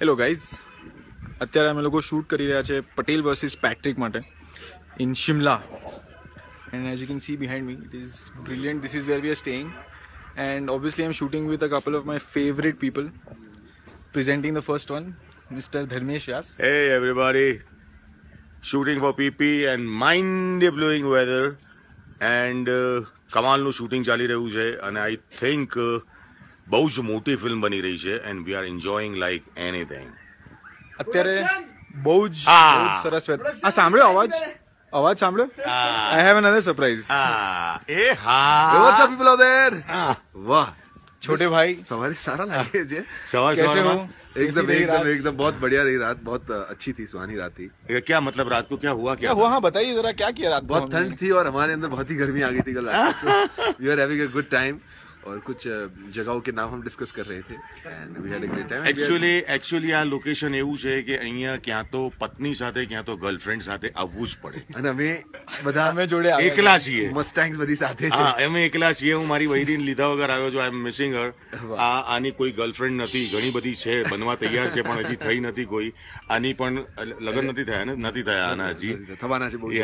Hello guys अत्य अमे लोग शूट कर रहा है Patel versus Patrick I'm in Shimla and as you can see behind me it is brilliant this is where we are staying and obviously I am shooting with a couple of my favourite people presenting the first one mister Dharmesh Vyas everybody shooting for P P and mind blowing weather and कमाल shooting चाली रही है I think બહુ જ મોટી film બની રહી છે and we are enjoying like anything અત્યારે બહુ જ સરસ આ आवाज અવાજ અવાજ સાંભળ્યો આઈ હેવ અનધર સરપ્રાઈઝ એ હા વોટ્સ અપ પીપલ આઉટ वाह छोटे भाई सवारी सारा लागे जे सवार कैसे हो एकदम एकदम एकदम बहुत बढ़िया रही रात बहुत अच्छी थी सुहानी रात थी क्या मतलब रात को क्या हुआ क्या हुआ हाँ बताइए जरा क्या किया रात बहुत ठंड थी और हमारे अंदर बहुत ही गर्मी आ गई थी कल you are having a good time और कुछ જગાઓ કે નામ હમ ડિસ્કસ કર રહે થે and we had a great time actually actually આ લોકેશન એવું છે કે અહીંયા ક્યાં તો પત્ની સાથે ક્યાં તો ગર્લફ્રેન્ડ સાથે આવવું જ પડે અને અમે બધા અમે જોડે એકલા છીએ મસ્ટેંગ્સ બધી સાથે છે હા અમે એકલા છીએ હું મારી વૈરીને લીધા વગર આવ્યો છું આઈ એમ મિસિંગ હર આ આની કોઈ ગર્લફ્રેન્ડ નથી ઘણી બધી છે બનવા તૈયાર છે પણ હજી થઈ નથી કોઈ આની પણ લગન નથી થયા ને નથી થયા આના હજી થવાના છે બહુ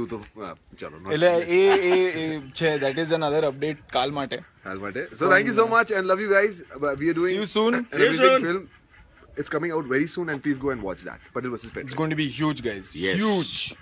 તું તો ચાલો એટલે એ એ છે ધેટ ઇઝ અનધર અપડેટ કાલ માટે So thank you so much and love you guys. Uh, we are doing See you soon. an See amazing soon. film. It's coming out very soon and please go and watch that. But it was It's going to be huge, guys. Yes. Huge.